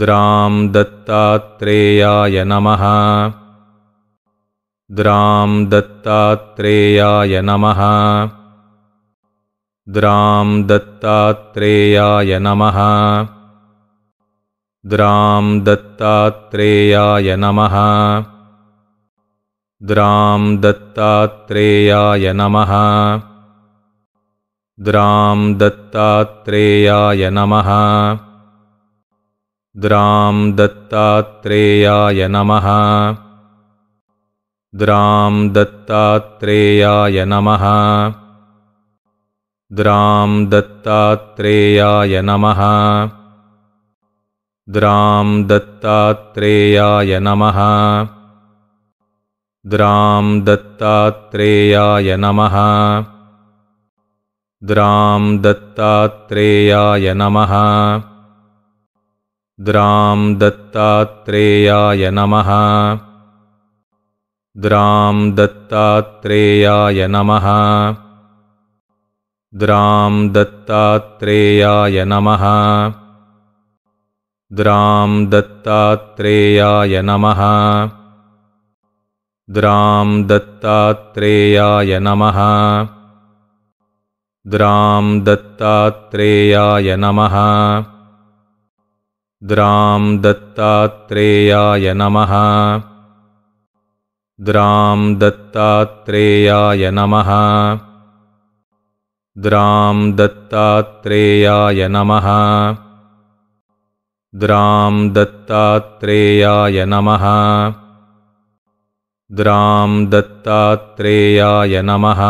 द्रां दत्तात्रेयाय नमः द्रां दत्तात्रेयाय नमः द्रां दत्तात्रेयाय नमः द्रां दत्तात्रेयाय नमः द्रां दत्तात्रेयाय नमः द्रां दत्तात्रेयाय नमः द्रां दत्तात्रेयाय नमः द्रां दत्तात्रेयाय नमः द्रां दत्तात्रेयाय नमः द्रां दत्तात्रेयाय नमः द्रां दत्तात्रेयाय नमः द्रां दत्तात्रेयाय नमः द्रां दत्तात्रेयाय नमः द्रां दत्तात्रेयाय नमः द्रां नमः द्रां दत्तात्रेयाय नमः द्रां दत्तात्रेयाय नमः द्रां दत्तात्रेयाय नमः द्रां दत्तात्रेयाय नमः द्रां दत्तात्रेयाय नमः द्रां दत्तात्रेयाय नमः द्रां दत्तात्रेयाय नमः द्रां दत्तात्रेयाय नमः